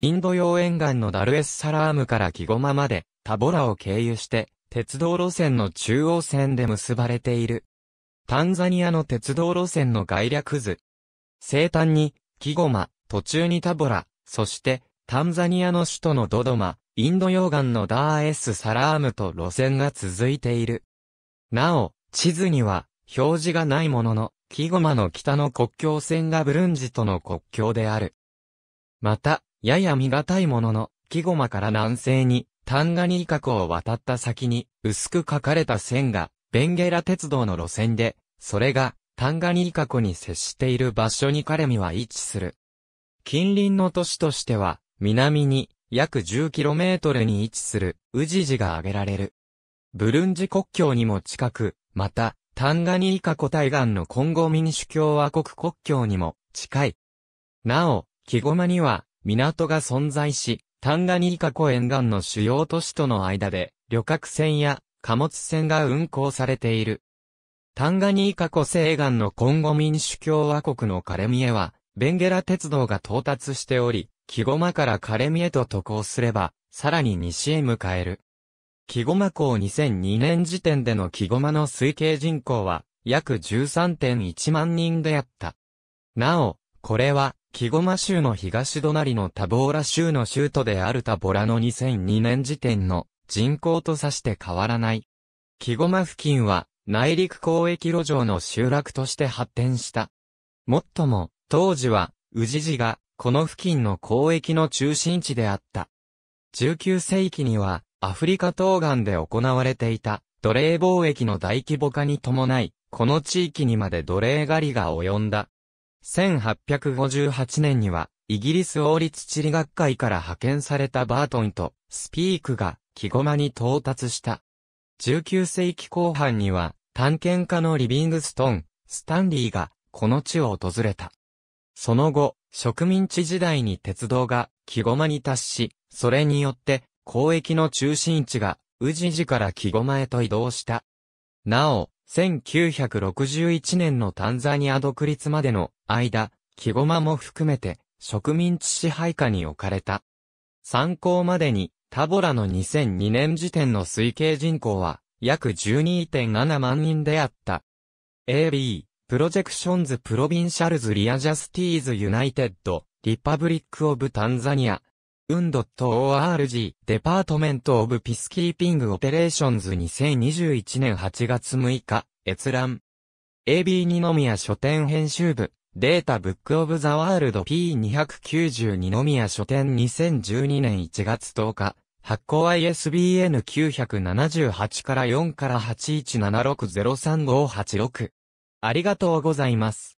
インド洋沿岸のダルエスサラームからキゴマまで、タボラを経由して、鉄道路線の中央線で結ばれている。タンザニアの鉄道路線の概略図。西端に、キゴマ、途中にタボラ、そして、タンザニアの首都のドドマ、インド洋岸のダーエスサラームと路線が続いている。なお、地図には、表示がないものの、キゴマの北の国境線がブルンジとの国境である。また、やや見難いものの、木駒から南西に、タンガニーカ湖を渡った先に、薄く書かれた線が、ベンゲラ鉄道の路線で、それが、タンガニーカ湖に接している場所に彼見は位置する。近隣の都市としては、南に、約 10km に位置する、ウジジが挙げられる。ブルンジ国境にも近く、また、タンガニーカ湖対岸のコンゴ民主共和国国境にも近い。なお、木駒には港が存在し、タンガニーカ湖沿岸の主要都市との間で、旅客船や貨物船が運航されている。タンガニーカ湖西岸のコンゴ民主共和国のカレミエは、ベンゲラ鉄道が到達しており、キゴマからカレミエと渡航すれば、さらに西へ向かえる。キゴマ港2002年時点でのキゴマの推計人口は、約13.1万人であった。なお、これは、キゴマ州の東隣のタボーラ州の州都であるタボラの2002年時点の人口と指して変わらない。キゴマ付近は、内陸交易路上の集落として発展した。もっとも、当時は、宇治寺が、この付近の交易の中心地であった。19世紀には、アフリカ東岸で行われていた、奴隷貿易の大規模化に伴い、この地域にまで奴隷狩りが及んだ。1858年には、イギリス王立地理学会から派遣されたバートンとスピークが木駒に到達した。19世紀後半には、探検家のリビングストン、スタンリーが、この地を訪れた。その後、植民地時代に鉄道が木駒に達し、それによって交易の中心地が宇治寺から木駒へと移動した。なお、1961年のタンザニア独立までの間、木駒も含めて、植民地支配下に置かれた。参考までに、タボラの2002年時点の推計人口は、約12.7万人であった。AB、プロジェクションズ・プロビンシャルズ・リア・ジャスティーズ・ユナイテッド、リパブリック・オブ・タンザニア、ウンドット ORG、デパートメント・オブ・ピスキーピング・オペレーションズ2021年8月6日、閲覧。AB 二宮書店編集部。データブックオブザワールド P292 宮書店2012年1月10日、発行 ISBN 978から4から81760356。ありがとうございます。